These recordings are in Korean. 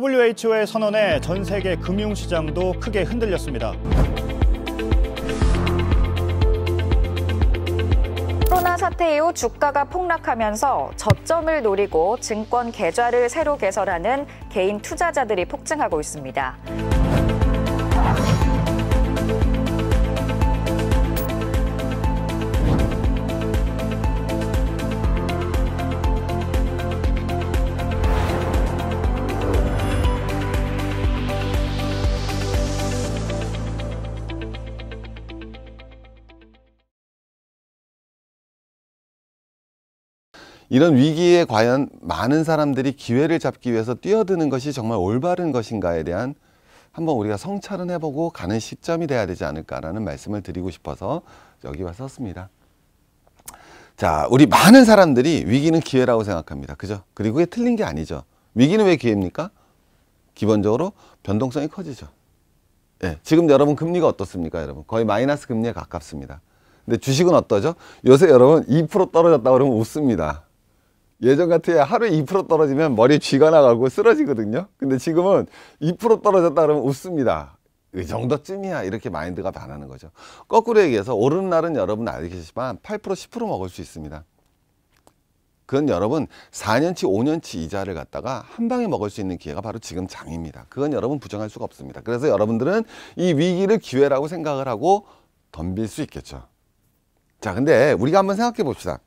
WHO의 선언에 전 세계 금융시장도 크게 흔들렸습니다. 코로나 사태 이후 주가가 폭락하면서 저점을 노리고 증권 계좌를 새로 개설하는 개인 투자자들이 폭증하고 있습니다. 이런 위기에 과연 많은 사람들이 기회를 잡기 위해서 뛰어드는 것이 정말 올바른 것인가에 대한 한번 우리가 성찰은 해보고 가는 시점이 돼야 되지 않을까라는 말씀을 드리고 싶어서 여기 와 썼습니다. 자, 우리 많은 사람들이 위기는 기회라고 생각합니다. 그죠? 그리고 그게 틀린 게 아니죠. 위기는 왜 기회입니까? 기본적으로 변동성이 커지죠. 예, 지금 여러분 금리가 어떻습니까, 여러분? 거의 마이너스 금리에 가깝습니다. 근데 주식은 어떠죠? 요새 여러분 2% 떨어졌다 고 그러면 웃습니다. 예전 같으면 하루에 2% 떨어지면 머리에 쥐가 나가고 쓰러지거든요. 근데 지금은 2% 떨어졌다 그러면 웃습니다. 이 정도쯤이야 이렇게 마인드가 변하는 거죠. 거꾸로 얘기해서 오른 날은 여러분 알겠지만 8% 10% 먹을 수 있습니다. 그건 여러분 4년치 5년치 이자를 갖다가 한 방에 먹을 수 있는 기회가 바로 지금 장입니다. 그건 여러분 부정할 수가 없습니다. 그래서 여러분들은 이 위기를 기회라고 생각을 하고 덤빌 수 있겠죠. 자 근데 우리가 한번 생각해 봅시다.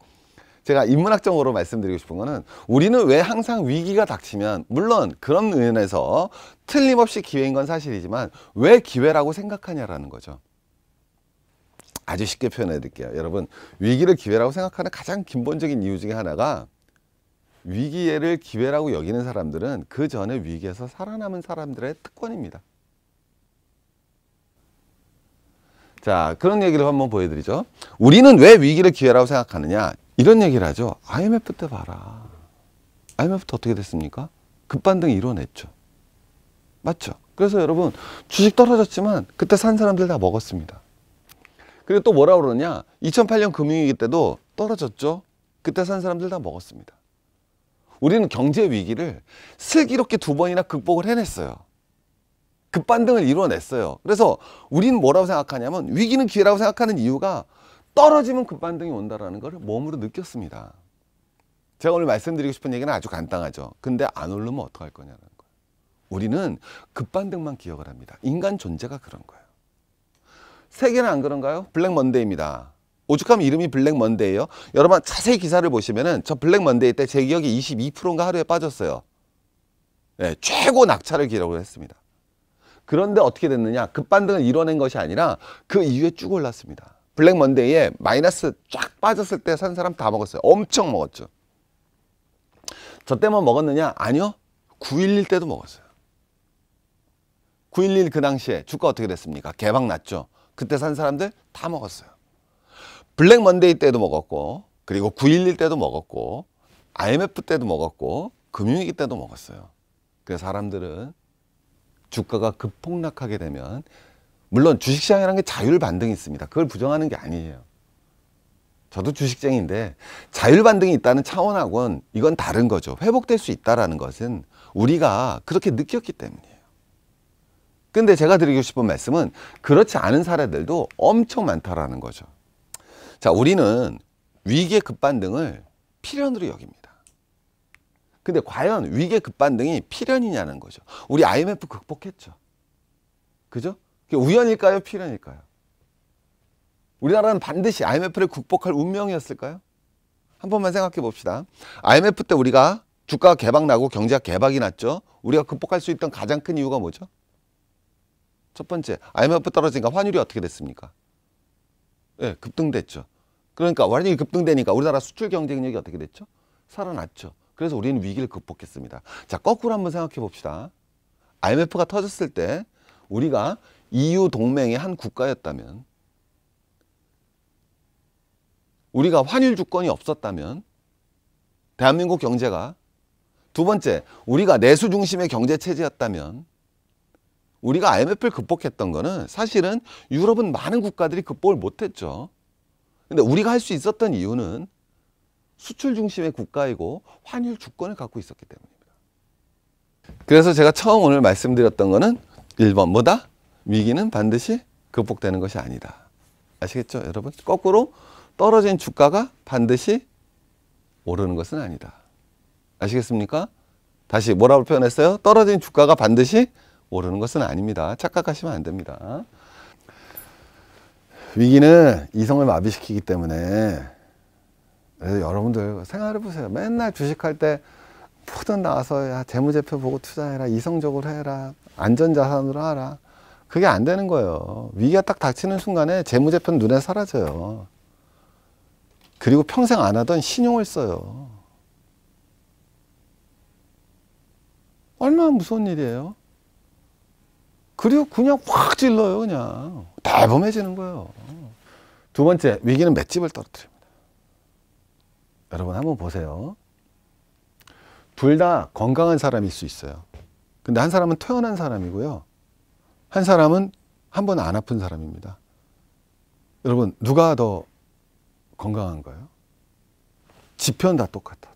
제가 인문학적으로 말씀드리고 싶은 거는 우리는 왜 항상 위기가 닥치면 물론 그런 의원에서 틀림없이 기회인 건 사실이지만 왜 기회라고 생각하냐라는 거죠. 아주 쉽게 표현해 드릴게요. 여러분 위기를 기회라고 생각하는 가장 기본적인 이유 중에 하나가 위기를 기회라고 여기는 사람들은 그 전에 위기에서 살아남은 사람들의 특권입니다. 자 그런 얘기를 한번 보여드리죠. 우리는 왜 위기를 기회라고 생각하느냐. 이런 얘기를 하죠. IMF 때 봐라. IMF 때 어떻게 됐습니까? 급반등 이뤄냈죠. 이 맞죠? 그래서 여러분 주식 떨어졌지만 그때 산 사람들 다 먹었습니다. 그리고 또 뭐라 그러냐? 2008년 금융위기 때도 떨어졌죠. 그때 산 사람들 다 먹었습니다. 우리는 경제 위기를 슬기롭게 두 번이나 극복을 해냈어요. 급반등을 이뤄냈어요. 그래서 우리는 뭐라고 생각하냐면 위기는 기회라고 생각하는 이유가 떨어지면 급반등이 그 온다라는 걸 몸으로 느꼈습니다. 제가 오늘 말씀드리고 싶은 얘기는 아주 간단하죠. 근데 안 오르면 어떡할 거냐는 거예요. 우리는 급반등만 그 기억을 합니다. 인간 존재가 그런 거예요. 세계는 안 그런가요? 블랙 먼데이입니다. 오죽하면 이름이 블랙 먼데이요. 여러분 자세히 기사를 보시면은 저 블랙 먼데이 때 제 기억에 22%인가 하루에 빠졌어요. 네, 최고 낙차를 기록을 했습니다. 그런데 어떻게 됐느냐? 급반등을 그 이뤄낸 것이 아니라 그 이후에 쭉 올랐습니다. 블랙 먼데이에 마이너스 쫙 빠졌을 때 산 사람 다 먹었어요. 엄청 먹었죠. 저 때만 뭐 먹었느냐? 아니요. 9.11 때도 먹었어요. 9.11 그 당시에 주가 어떻게 됐습니까? 개방 났죠. 그때 산 사람들 다 먹었어요. 블랙 먼데이 때도 먹었고 그리고 9.11 때도 먹었고 IMF 때도 먹었고 금융위기 때도 먹었어요. 그래서 사람들은 주가가 급폭락하게 되면 물론 주식시장이라는 게 자율 반등이 있습니다. 그걸 부정하는 게 아니에요. 저도 주식쟁인데 자율 반등이 있다는 차원하고는 이건 다른 거죠. 회복될 수있다는 것은 우리가 그렇게 느꼈기 때문이에요. 근데 제가 드리고 싶은 말씀은 그렇지 않은 사례들도 엄청 많다라는 거죠. 자, 우리는 위기의 급반등을 필연으로 여깁니다. 근데 과연 위기의 급반등이 필연이냐는 거죠. 우리 IMF 극복했죠. 그죠? 우연일까요? 필연일까요? 우리나라는 반드시 IMF를 극복할 운명이었을까요? 한 번만 생각해 봅시다. IMF 때 우리가 주가가 개방 나고 경제가 개박이 났죠. 우리가 극복할 수 있던 가장 큰 이유가 뭐죠? 첫 번째, IMF 떨어지니까 환율이 어떻게 됐습니까? 예, 네, 급등됐죠. 그러니까 완전히 급등되니까 우리나라 수출 경쟁력이 어떻게 됐죠? 살아났죠. 그래서 우리는 위기를 극복했습니다. 자, 거꾸로 한번 생각해 봅시다. IMF가 터졌을 때 우리가 EU 동맹의 한 국가였다면 우리가 환율 주권이 없었다면 대한민국 경제가 두 번째 우리가 내수 중심의 경제 체제였다면 우리가 IMF를 극복했던 거는 사실은 유럽은 많은 국가들이 극복을 못했죠. 근데 우리가 할 수 있었던 이유는 수출 중심의 국가이고 환율 주권을 갖고 있었기 때문입니다. 그래서 제가 처음 오늘 말씀드렸던 거는 1번 뭐다? 위기는 반드시 극복되는 것이 아니다. 아시겠죠, 여러분? 거꾸로 떨어진 주가가 반드시 오르는 것은 아니다. 아시겠습니까? 다시 뭐라고 표현했어요? 떨어진 주가가 반드시 오르는 것은 아닙니다. 착각하시면 안 됩니다. 위기는 이성을 마비시키기 때문에 여러분들 생활해 보세요. 맨날 주식할 때 포든 나와서 야 재무제표 보고 투자해라. 이성적으로 해라. 안전자산으로 하라. 그게 안 되는 거예요. 위기가 딱 닥치는 순간에 재무제표 눈에 사라져요. 그리고 평생 안 하던 신용을 써요. 얼마나 무서운 일이에요. 그리고 그냥 확 질러요, 그냥. 대범해지는 거예요. 두 번째, 위기는 맷집을 떨어뜨립니다. 여러분, 한번 보세요. 둘 다 건강한 사람일 수 있어요. 근데 한 사람은 퇴원한 사람이고요. 한 사람은 한 번 안 아픈 사람입니다. 여러분, 누가 더 건강한가요? 지편 다 똑같다.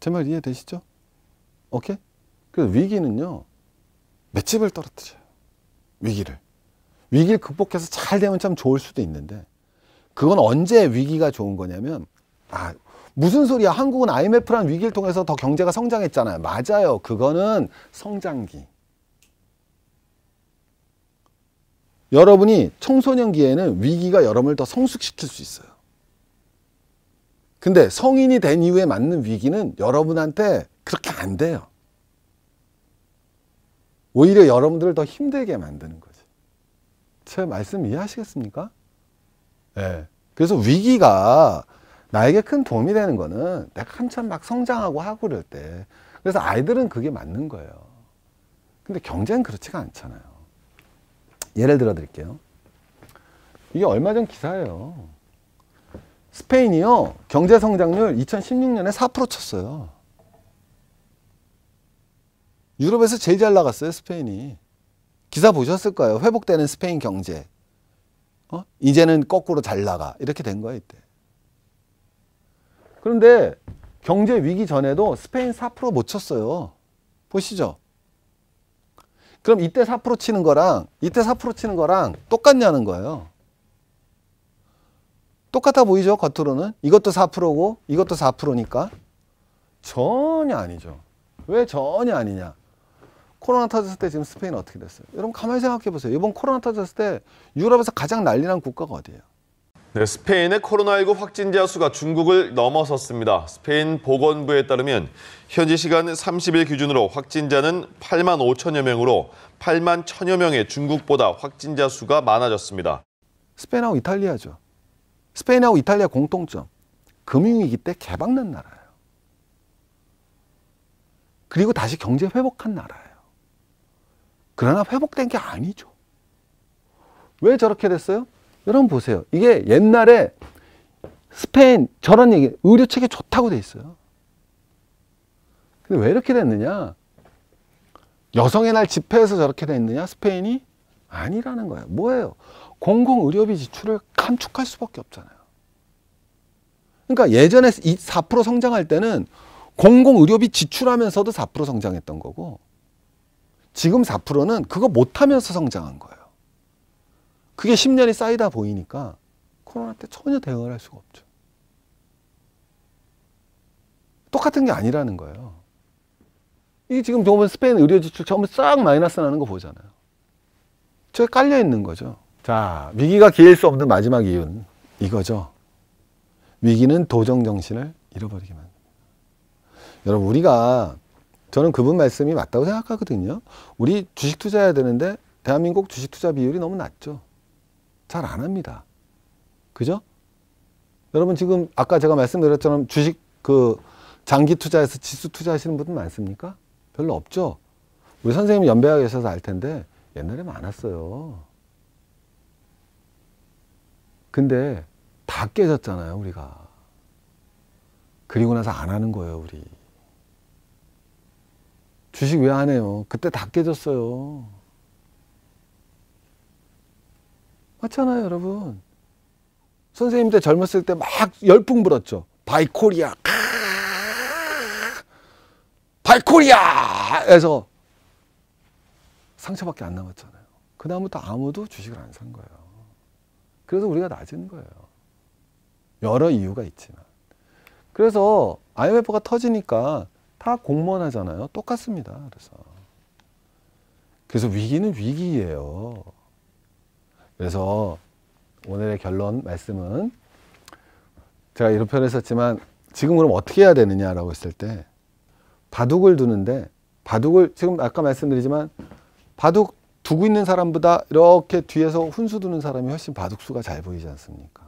제말 이해되시죠? 오케이? 그래서 위기는요, 맷집을 떨어뜨려요. 위기를. 위기를 극복해서 잘 되면 참 좋을 수도 있는데, 그건 언제 위기가 좋은 거냐면, 아, 무슨 소리야. 한국은 IMF란 위기를 통해서 더 경제가 성장했잖아요. 맞아요. 그거는 성장기. 여러분이 청소년기에는 위기가 여러분을 더 성숙시킬 수 있어요. 근데 성인이 된 이후에 맞는 위기는 여러분한테 그렇게 안 돼요. 오히려 여러분들을 더 힘들게 만드는 거죠. 제 말씀 이해하시겠습니까? 네. 그래서 위기가 나에게 큰 도움이 되는 거는 내가 한참 막 성장하고 하고 그럴 때. 그래서 아이들은 그게 맞는 거예요. 근데 경제는 그렇지가 않잖아요. 예를 들어 드릴게요. 이게 얼마 전 기사예요. 스페인이요. 경제 성장률 2016년에 4% 쳤어요. 유럽에서 제일 잘 나갔어요, 스페인이. 기사 보셨을 거예요. 회복되는 스페인 경제. 어? 이제는 거꾸로 잘 나가. 이렇게 된 거예요, 이때. 그런데 경제 위기 전에도 스페인 4%못 쳤어요. 보시죠. 그럼 이때 4% 치는 거랑 이때 4% 치는 거랑 똑같냐는 거예요. 똑같아 보이죠? 겉으로는. 이것도 4%고 이것도 4%니까. 전혀 아니죠. 왜 전혀 아니냐. 코로나 터졌을 때 지금 스페인 어떻게 됐어요? 여러분 가만히 생각해 보세요. 이번 코로나 터졌을 때 유럽에서 가장 난리 난 국가가 어디예요? 네, 스페인의 코로나19 확진자 수가 중국을 넘어섰습니다. 스페인 보건부에 따르면 현지 시간 30일 기준으로 확진자는 8만 5천여 명으로 8만 1천여 명의 중국보다 확진자 수가 많아졌습니다. 스페인하고 이탈리아죠. 스페인하고 이탈리아 공통점. 금융위기 때 개방난 나라예요. 그리고 다시 경제 회복한 나라예요. 그러나 회복된 게 아니죠. 왜 저렇게 됐어요? 여러분 보세요. 이게 옛날에 스페인 저런 얘기 의료 체계 좋다고 돼 있어요. 근데 왜 이렇게 됐느냐? 여성의 날 집회에서 저렇게 됐느냐? 스페인이 아니라는 거예요. 뭐예요? 공공 의료비 지출을 감축할 수밖에 없잖아요. 그러니까 예전에 4% 성장할 때는 공공 의료비 지출하면서도 4% 성장했던 거고 지금 4%는 그거 못 하면서 성장한 거예요. 그게 10년이 쌓이다 보이니까 코로나 때 전혀 대응을 할 수가 없죠. 똑같은 게 아니라는 거예요. 이 지금 보면 스페인 의료 지출 처음에 싹 마이너스 나는 거 보잖아요. 저게 깔려 있는 거죠. 자, 위기가 기일 수 없는 마지막 이유는 이거죠. 위기는 도정 정신을 잃어버리게 만듭니다. 여러분, 우리가 저는 그분 말씀이 맞다고 생각하거든요. 우리 주식 투자해야 되는데 대한민국 주식 투자 비율이 너무 낮죠. 잘안 합니다. 그죠? 여러분 지금 아까 제가 말씀드렸처럼 주식 그 장기 투자에서 지수 투자하시는 분들 많습니까? 별로 없죠. 우리 선생님 연배가 계셔서 알 텐데 옛날에 많았어요. 근데 다 깨졌잖아요, 우리가. 그리고 나서 안 하는 거예요, 우리. 주식 왜 안 해요? 그때 다 깨졌어요. 맞잖아요, 여러분. 선생님때 젊었을 때 막 열풍 불었죠. 바이코리아. 바이코리아해서 상처밖에 안 남았잖아요. 그 다음부터 아무도 주식을 안 산 거예요. 그래서 우리가 낮은 거예요. 여러 이유가 있지만. 그래서 IMF가 터지니까 다 공무원 하잖아요. 똑같습니다. 그래서. 그래서 위기는 위기예요. 그래서 오늘의 결론 말씀은 제가 이런 표현을 썼지만 지금 그럼 어떻게 해야 되느냐라고 했을 때 바둑을 두는데 바둑을 지금 아까 말씀드리지만 바둑 두고 있는 사람보다 이렇게 뒤에서 훈수 두는 사람이 훨씬 바둑수가 잘 보이지 않습니까?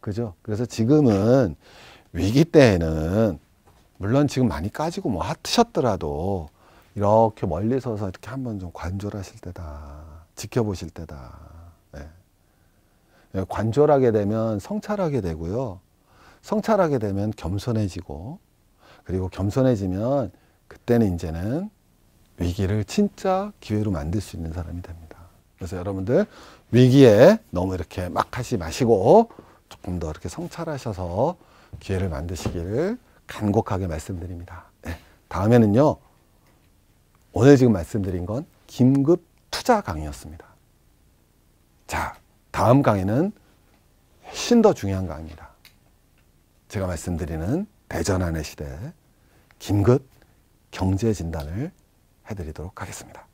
그죠? 그래서 지금은 위기 때에는 물론 지금 많이 까지고 뭐 하트셨더라도 이렇게 멀리 서서 이렇게 한번 좀관조 하실 때다. 지켜보실 때다. 예, 관절하게 되면 성찰하게 되고요. 성찰하게 되면 겸손해지고 그리고 겸손해지면 그때는 이제는 위기를 진짜 기회로 만들 수 있는 사람이 됩니다. 그래서 여러분들 위기에 너무 이렇게 막 하지 마시고 조금 더 이렇게 성찰하셔서 기회를 만드시기를 간곡하게 말씀드립니다. 네. 다음에는요. 오늘 지금 말씀드린 건 긴급 투자 강의였습니다. 자, 다음 강의는 훨씬 더 중요한 강의입니다. 제가 말씀드리는 대전안의 시대, 김긋 경제진단을 해드리도록 하겠습니다.